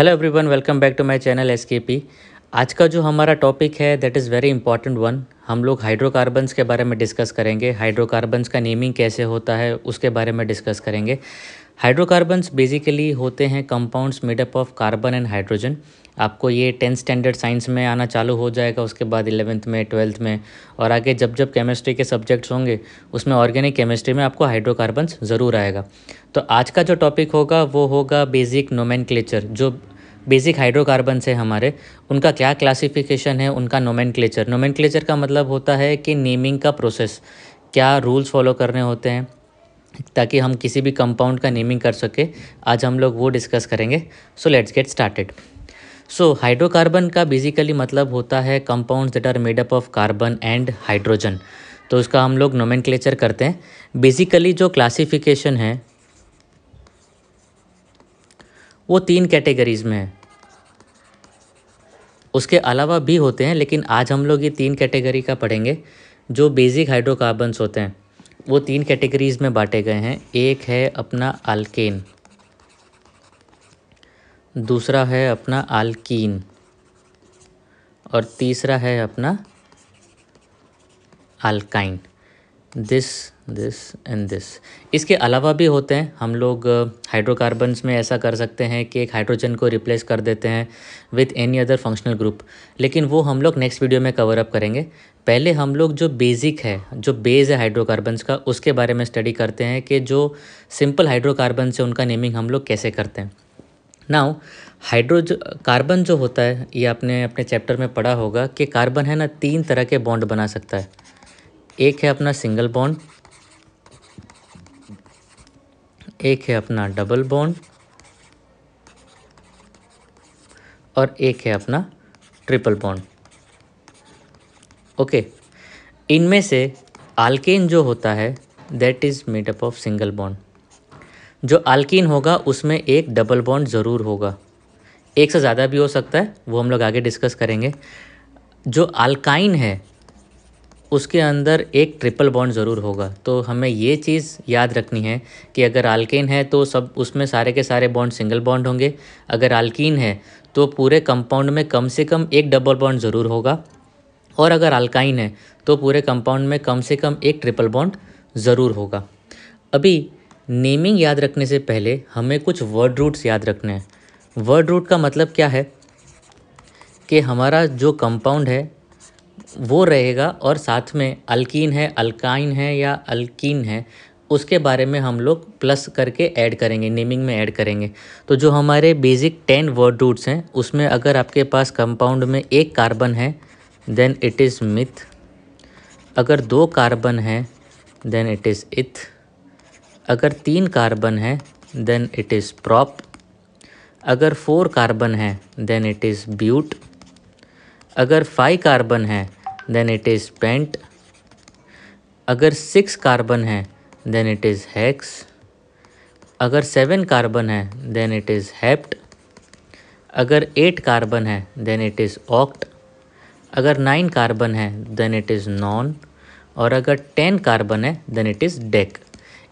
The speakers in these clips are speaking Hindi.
hello everyone welcome back to my channel एस आज का जो हमारा टॉपिक है that is very important one हम लोग हाइड्रोकार्बन्स के बारे में डिस्कस करेंगे हाइड्रोकार्बन्स का नेमिंग कैसे होता है उसके बारे में डिस्कस करेंगे हाइड्रोकार्बन्स बेसिकली होते हैं compounds made up of carbon and hydrogen आपको ये टेंथ स्टैंडर्ड साइंस में आना चालू हो जाएगा उसके बाद इलेवेंथ में ट्वेल्थ में और आगे जब जब केमिस्ट्री के सब्जेक्ट्स होंगे उसमें ऑर्गेनिक केमिस्ट्री में आपको हाइड्रोकार्बन्स ज़रूर आएगा तो आज का जो टॉपिक होगा वो होगा बेसिक नोमेनक्लेचर जो बेसिक हाइड्रोकार्बन है हमारे उनका क्या क्लासिफिकेशन है उनका नोमेन क्लेचर का मतलब होता है कि नेमिंग का प्रोसेस क्या रूल्स फॉलो करने होते हैं ताकि हम किसी भी कंपाउंड का नेमिंग कर सके आज हम लोग वो डिस्कस करेंगे so let's get started so hydrocarbon का बेसिकली मतलब होता है compounds that are made up of carbon and hydrogen तो उसका हम लोग नोमेन करते हैं बेसिकली जो क्लासिफिकेशन है वो तीन कैटेगरीज़ में है उसके अलावा भी होते हैं लेकिन आज हम लोग ये तीन कैटेगरी का पढ़ेंगे जो बेसिक हाइड्रोकार्बन्स होते हैं वो तीन कैटेगरीज़ में बांटे गए हैं एक है अपना आलकेन दूसरा है अपना आलकीन और तीसरा है अपना alkyne this this and this इसके अलावा भी होते हैं हम लोग हाइड्रोकार्बन्स में ऐसा कर सकते हैं कि एक हाइड्रोजन को रिप्लेस कर देते हैं with any other functional group लेकिन वो हम लोग नेक्स्ट वीडियो में कवर अप करेंगे पहले हम लोग जो बेसिक है जो बेस है हाइड्रोकार्बन्स का उसके बारे में स्टडी करते हैं कि जो सिंपल हाइड्रोकार्बन से उनका नेमिंग हम लोग कैसे करते हैं नाउ हाइड्रोज कार्बन जो होता है ये आपने अपने चैप्टर में पढ़ा होगा कि कार्बन है ना तीन तरह के बॉन्ड बना सकता है एक है अपना सिंगल बॉन्ड एक है अपना डबल बॉन्ड और एक है अपना ट्रिपल बॉन्ड ओके इनमें से आल्किन जो होता है that is made up of single bond जो आल्कीन होगा उसमें एक डबल बॉन्ड ज़रूर होगा एक से ज़्यादा भी हो सकता है वो हम लोग आगे डिस्कस करेंगे जो आल्काइन है उसके अंदर एक ट्रिपल बॉन्ड ज़रूर होगा तो हमें ये चीज़ याद रखनी है कि अगर आल्केन है तो सब उसमें सारे के सारे बॉन्ड सिंगल बॉन्ड होंगे अगर आल्किन है तो पूरे कंपाउंड में कम से कम एक डबल बॉन्ड ज़रूर होगा और अगर अल्काइन है तो पूरे कंपाउंड में कम से कम एक ट्रिपल बॉन्ड ज़रूर होगा अभी नेमिंग याद रखने से पहले हमें कुछ वर्ड रूट्स याद रखने हैं वर्ड रूट का मतलब क्या है कि हमारा जो कंपाउंड है वो रहेगा और साथ में अल्कीन है अल्काइन है या अल्कीन है उसके बारे में हम लोग प्लस करके ऐड करेंगे नेमिंग में ऐड करेंगे तो जो हमारे बेसिक टेन वर्ड रूट्स हैं उसमें अगर आपके पास कंपाउंड में एक कार्बन है देन इट इज़ मिथ अगर दो कार्बन है देन इट इज़ इथ अगर तीन कार्बन है देन इट इज़ प्रॉप अगर फोर कार्बन है देन इट इज़ ब्यूट अगर फाइव कार्बन है देन इट इज़ पेंट अगर सिक्स कार्बन है देन इट इज़ हैक्स अगर सेवन कार्बन है देन इट इज़ हैप्ट अगर एट कार्बन है देन इट इज़ ऑक्ट अगर नाइन कार्बन है देन इट इज़ नॉन और अगर टेन कार्बन है देन इट इज़ डेक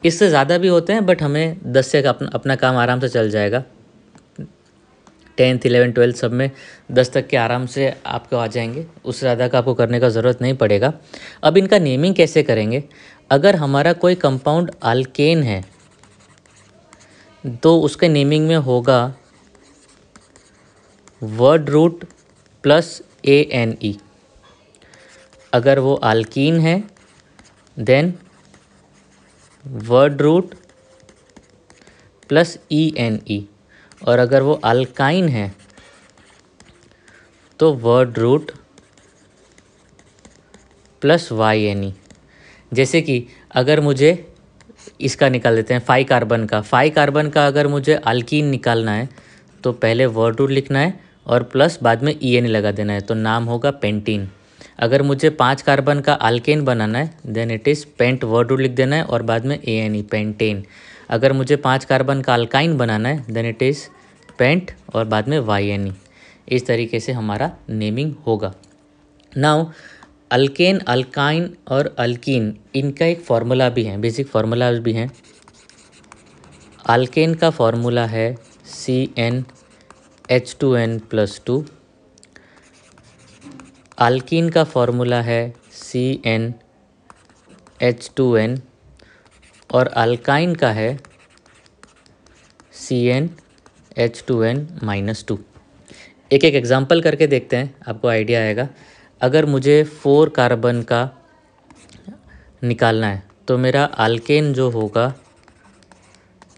इससे ज़्यादा भी होते हैं बट हमें दस से अपना अपना काम आराम से चल जाएगा टेंथ इलेवन ट्वेल्थ सब में दस तक के आराम से आपको आ जाएंगे उससे ज़्यादा का आपको करने का ज़रूरत नहीं पड़ेगा अब इनका नेमिंग कैसे करेंगे अगर हमारा कोई कंपाउंड आलकेन है तो उसके नेमिंग में होगा word root plus A N E अगर वो आल्कीन है then word root plus E N E और अगर वो अल्काइन है तो word root plus Y N E जैसे कि अगर मुझे इसका निकाल देते हैं फाई कार्बन का फाई कार्बन का अगर मुझे अल्किन निकालना है तो पहले वर्ड रूट लिखना है और प्लस बाद में ई एन ई लगा देना है तो नाम होगा पेंटीन अगर मुझे पाँच कार्बन का अल्केन बनाना है then it is pent word root लिख देना है और बाद में ए एन ई पेंटेन अगर मुझे पाँच कार्बन का अल्काइन बनाना है देन इट इज़ पेंट और बाद में वाई एन ई इस तरीके से हमारा नेमिंग होगा नाउ अल्केन अल्काइन और अल्किन इनका एक फार्मूला भी है बेसिक फार्मूला भी हैं अल्केन का फार्मूला है C N H two N plus two alkene का फार्मूला है C N H two N और अल्काइन का है C N H two N minus two एक एक एग्ज़ाम्पल करके देखते हैं आपको आइडिया आएगा अगर मुझे फोर कार्बन का निकालना है तो मेरा अल्केन जो होगा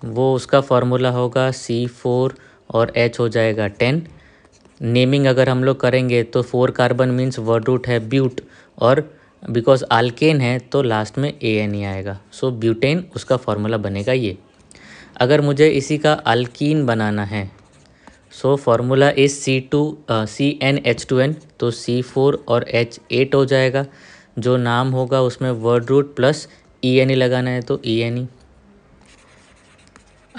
वो उसका फार्मूला होगा सी फोर और एच हो जाएगा टेन नेमिंग अगर हम लोग करेंगे तो four carbon means word root है ब्यूट और बिकॉज आल्केन है तो लास्ट में ए एन ही आएगा सो ब्यूटेन उसका फार्मूला बनेगा ये अगर मुझे इसी का अल्कीन बनाना है so formula is C two C N H two N तो सी फोर और एच एट हो जाएगा जो नाम होगा उसमें word root plus E N E लगाना है तो ई एन ई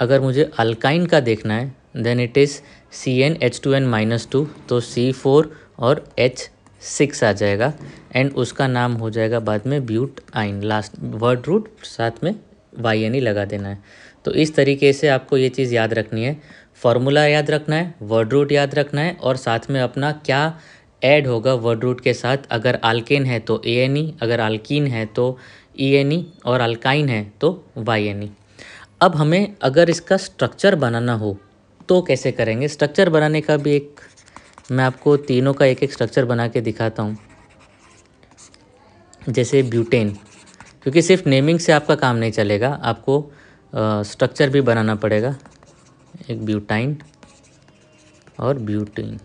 अगर मुझे अल्काइन का देखना है then it is C N H two N minus two तो सी फोर और एच सिक्स आ जाएगा एंड उसका नाम हो जाएगा बाद में ब्यूट आइन लास्ट वर्ड रूट साथ में वाई एन ई लगा देना है तो इस तरीके से आपको ये चीज़ याद रखनी है फॉर्मूला याद रखना है वर्ड रूट याद रखना है और साथ में अपना क्या ऐड होगा वर्ड रूट के साथ अगर आल्केन है तो ए एन ई अगर आल्कीन है तो ई एन ई और अल्काइन है तो वाई एन ई अब हमें अगर इसका स्ट्रक्चर बनाना हो तो कैसे करेंगे स्ट्रक्चर बनाने का भी एक मैं आपको तीनों का एक एक स्ट्रक्चर बना के दिखाता हूँ जैसे ब्यूटेन क्योंकि सिर्फ नेमिंग से आपका काम नहीं चलेगा आपको स्ट्रक्चर भी बनाना पड़ेगा एक ब्यूटाइन और ब्यूटीन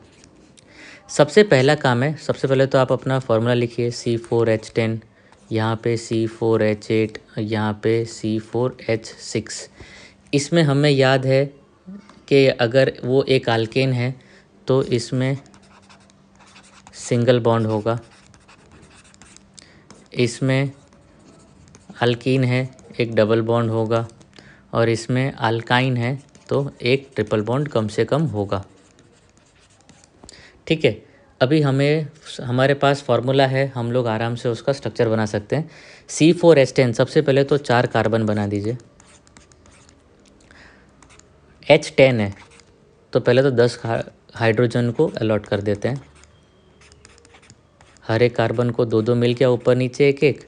सबसे पहला काम है सबसे पहले तो आप अपना फार्मूला लिखिए सी फोर एच टेन यहाँ पर सी फोर एच एट यहाँ पर सी फोर एच सिक्स इसमें हमें याद है कि अगर वो एक आल्केन है तो इसमें सिंगल बॉन्ड होगा इसमें अल्कीन है एक डबल बॉन्ड होगा और इसमें अल्काइन है तो एक ट्रिपल बॉन्ड कम से कम होगा ठीक है अभी हमें हमारे पास फार्मूला है हम लोग आराम से उसका स्ट्रक्चर बना सकते हैं सी फोर एस टेन सबसे पहले तो चार कार्बन बना दीजिए एच टेन है तो पहले तो दस हाइड्रोजन को अलॉट कर देते हैं हर एक कार्बन को दो दो मिल गया ऊपर नीचे एक एक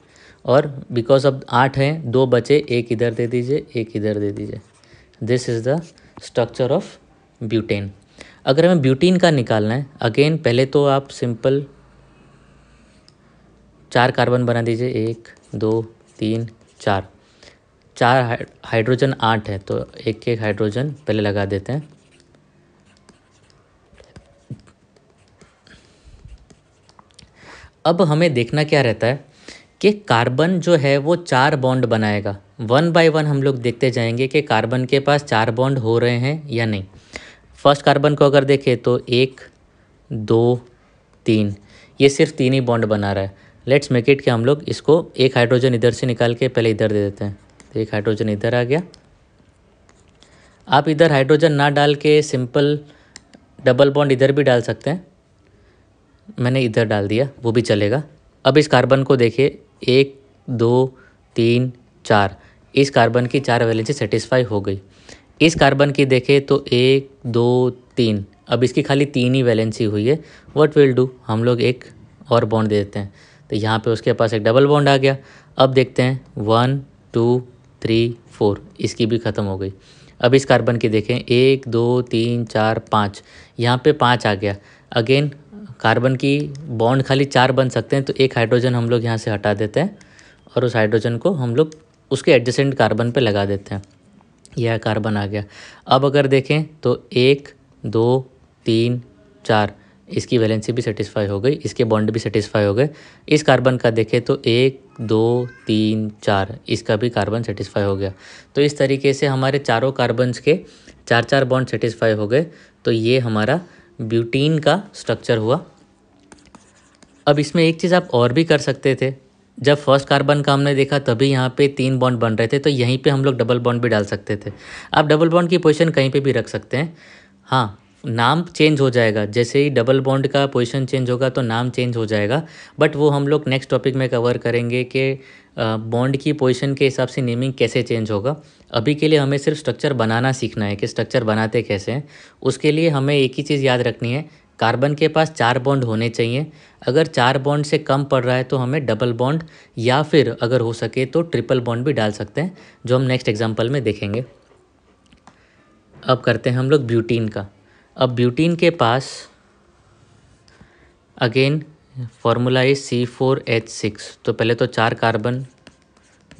और बिकॉज अब आठ हैं दो बचे एक इधर दे दीजिए एक इधर दे दीजिए this is the structure of butane अगर हमें ब्यूटीन का निकालना है अगेन पहले तो आप सिंपल चार कार्बन बना दीजिए एक दो तीन चार चार हाइड्रोजन आठ है तो एक एक हाइड्रोजन पहले लगा देते हैं अब हमें देखना क्या रहता है कि कार्बन जो है वो चार बॉन्ड बनाएगा वन बाय वन हम लोग देखते जाएंगे कि कार्बन के पास चार बॉन्ड हो रहे हैं या नहीं फर्स्ट कार्बन को अगर देखें तो एक दो तीन ये सिर्फ तीन ही बॉन्ड बना रहा है लेट्स मेक इट कि हम लोग इसको एक हाइड्रोजन इधर से निकाल के पहले इधर दे देते हैं तो एक हाइड्रोजन इधर आ गया आप इधर हाइड्रोजन ना डाल के सिंपल डबल बॉन्ड इधर भी डाल सकते हैं मैंने इधर डाल दिया वो भी चलेगा अब इस कार्बन को देखिए एक दो तीन चार इस कार्बन की चार वैलेंसी सेटिस्फाई हो गई इस कार्बन की देखें तो एक दो तीन अब इसकी खाली तीन ही वैलेंसी हुई है वट विल डू हम लोग एक और बॉन्ड दे देते हैं तो यहाँ पे उसके पास एक डबल बॉन्ड आ गया अब देखते हैं वन टू थ्री फोर इसकी भी ख़त्म हो गई अब इस कार्बन की देखें एक दो तीन चार पाँच यहाँ पे पाँच आ गया अगेन कार्बन की बॉन्ड खाली चार बन सकते हैं तो एक हाइड्रोजन हम लोग यहाँ से हटा देते हैं और उस हाइड्रोजन को हम लोग उसके एडजेसेंट कार्बन पे लगा देते हैं यह कार्बन आ गया अब अगर देखें तो एक दो तीन चार इसकी वैलेंसी भी सेटिस्फाई हो गई इसके बॉन्ड भी सेटिस्फाई हो गए इस कार्बन का देखें तो एक दो तीन चार इसका भी कार्बन सेटिस्फाई हो गया तो इस तरीके से हमारे चारों कार्बन्स के चार चार बॉन्ड सेटिस्फाई हो गए तो ये हमारा ब्यूटीन का स्ट्रक्चर हुआ अब इसमें एक चीज़ आप और भी कर सकते थे जब फर्स्ट कार्बन का हमने देखा तभी यहाँ पे तीन बॉन्ड बन रहे थे तो यहीं पे हम लोग डबल बॉन्ड भी डाल सकते थे आप डबल बॉन्ड की पोजीशन कहीं पे भी रख सकते हैं हाँ नाम चेंज हो जाएगा जैसे ही डबल बॉन्ड का पोजीशन चेंज होगा तो नाम चेंज हो जाएगा बट वो हम लोग नेक्स्ट टॉपिक में कवर करेंगे कि बॉन्ड की पोजीशन के हिसाब से नेमिंग कैसे चेंज होगा अभी के लिए हमें सिर्फ स्ट्रक्चर बनाना सीखना है कि स्ट्रक्चर बनाते कैसे हैं उसके लिए हमें एक ही चीज़ याद रखनी है कार्बन के पास चार बॉन्ड होने चाहिए अगर चार बॉन्ड से कम पड़ रहा है तो हमें डबल बॉन्ड या फिर अगर हो सके तो ट्रिपल बॉन्ड भी डाल सकते हैं जो हम नेक्स्ट एग्जाम्पल में देखेंगे अब करते हैं हम लोग ब्यूटीन का अब ब्यूटीन के पास अगेन फॉर्मूला है सी फोर एच सिक्स तो पहले तो चार कार्बन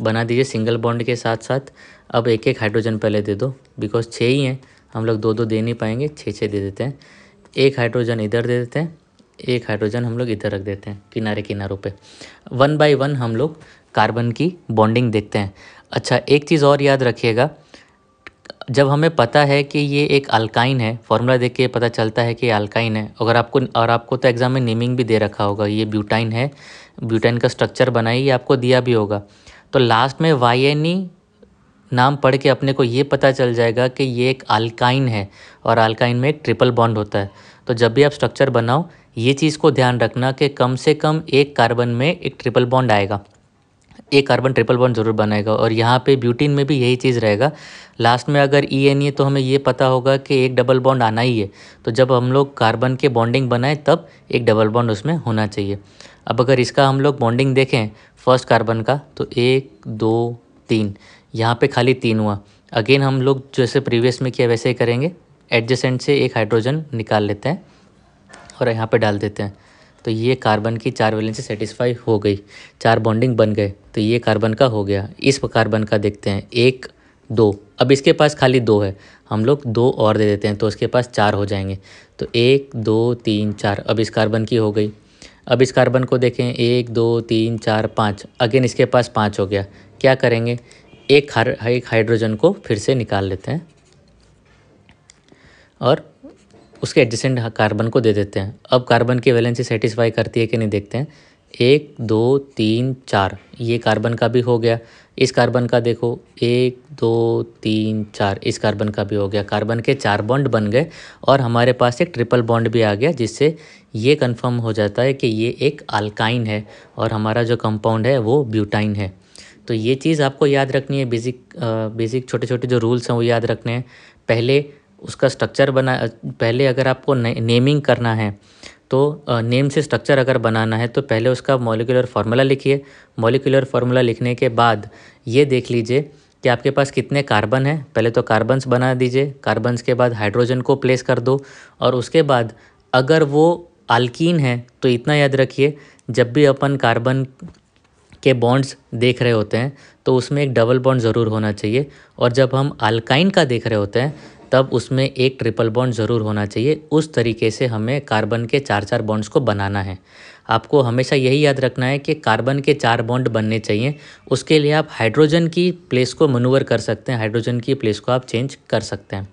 बना दीजिए सिंगल बॉन्ड के साथ साथ अब एक एक हाइड्रोजन पहले दे दो बिकॉज छः ही हैं हम लोग दो दो दे नहीं पाएंगे छः छः दे देते हैं एक हाइड्रोजन इधर दे देते हैं एक हाइड्रोजन हम लोग इधर रख देते हैं किनारे किनारों पे वन बाय वन हम लोग कार्बन की बॉन्डिंग देखते हैं अच्छा एक चीज़ और याद रखिएगा जब हमें पता है कि ये एक अल्काइन है फॉर्मूला देख के पता चलता है कि अल्काइन है अगर आपको और आपको तो एग्ज़ाम में नेमिंग भी दे रखा होगा ये ब्यूटाइन है ब्यूटाइन का स्ट्रक्चर बनाई ये आपको दिया भी होगा तो लास्ट में वाई e नाम पढ़ के अपने को ये पता चल जाएगा कि ये एक अल्काइन है और अल्काइन में एक ट्रिपल बॉन्ड होता है तो जब भी आप स्ट्रक्चर बनाओ ये चीज़ को ध्यान रखना कि कम से कम एक कार्बन में एक ट्रिपल बॉन्ड आएगा एक कार्बन ट्रिपल बॉन्ड जरूर बनाएगा और यहाँ पे ब्यूटीन में भी यही चीज़ रहेगा लास्ट में अगर ई एन ए तो हमें ये पता होगा कि एक डबल बॉन्ड आना ही है तो जब हम लोग कार्बन के बॉन्डिंग बनाए तब एक डबल बॉन्ड उसमें होना चाहिए अब अगर इसका हम लोग बॉन्डिंग देखें फर्स्ट कार्बन का तो एक दो तीन यहाँ पर खाली तीन हुआ अगेन हम लोग जैसे प्रीवियस में किया वैसे ही करेंगे एडजेसेंट से एक हाइड्रोजन निकाल लेते हैं और यहाँ पर डाल देते हैं तो ये कार्बन की चार वैलेंसी सेटिस्फाई हो गई चार बॉन्डिंग बन गए तो ये कार्बन का हो गया इस कार्बन का देखते हैं एक दो अब इसके पास खाली दो है हम लोग दो और दे देते हैं तो इसके पास चार हो जाएंगे तो एक दो तीन चार अब इस कार्बन की हो गई अब इस कार्बन को देखें एक दो तीन चार पाँच अगेन इसके पास पाँच हो गया क्या करेंगे एक हर एक हाइड्रोजन को फिर से निकाल लेते हैं और उसके एडजेसेंट कार्बन को दे देते हैं अब कार्बन की वैलेंसी सेटिस्फाई करती है कि नहीं देखते हैं एक दो तीन चार ये कार्बन का भी हो गया इस कार्बन का देखो एक दो तीन चार इस कार्बन का भी हो गया कार्बन के चार बॉन्ड बन गए और हमारे पास एक ट्रिपल बॉन्ड भी आ गया जिससे ये कंफर्म हो जाता है कि ये एक अल्काइन है और हमारा जो कंपाउंड है वो ब्यूटाइन है तो ये चीज़ आपको याद रखनी है बेसिक बेसिक छोटे छोटे जो रूल्स हैं वो याद रखने हैं पहले उसका स्ट्रक्चर बना पहले अगर आपको नेमिंग करना है तो नेम से स्ट्रक्चर अगर बनाना है तो पहले उसका मॉलिकुलर फार्मूला लिखिए मॉलिकुलर फार्मूला लिखने के बाद ये देख लीजिए कि आपके पास कितने कार्बन हैं पहले तो कार्बन्स बना दीजिए कार्बन्स के बाद हाइड्रोजन को प्लेस कर दो और उसके बाद अगर वो आल्कीन है तो इतना याद रखिए जब भी अपन कार्बन के बॉन्ड्स देख रहे होते हैं तो उसमें एक डबल बॉन्ड ज़रूर होना चाहिए और जब हम आल्काइन का देख रहे होते हैं तब उसमें एक ट्रिपल बॉन्ड ज़रूर होना चाहिए उस तरीके से हमें कार्बन के चार चार बॉन्ड्स को बनाना है आपको हमेशा यही याद रखना है कि कार्बन के चार बॉन्ड बनने चाहिए उसके लिए आप हाइड्रोजन की प्लेस को मनूवर कर सकते हैं हाइड्रोजन की प्लेस को आप चेंज कर सकते हैं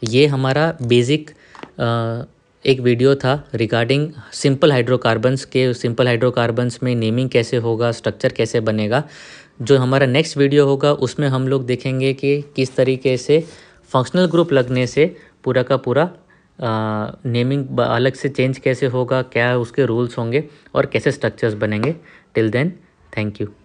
तो ये हमारा बेसिक एक वीडियो था रिगार्डिंग सिंपल हाइड्रोकार्बन्स के सिंपल हाइड्रोकार्बन्स में नेमिंग कैसे होगा स्ट्रक्चर कैसे बनेगा जो हमारा नेक्स्ट वीडियो होगा उसमें हम लोग देखेंगे कि किस तरीके से फंक्शनल ग्रुप लगने से पूरा का पूरा नेमिंग अलग से चेंज कैसे होगा क्या उसके रूल्स होंगे और कैसे स्ट्रक्चर्स बनेंगे टिल देन थैंक यू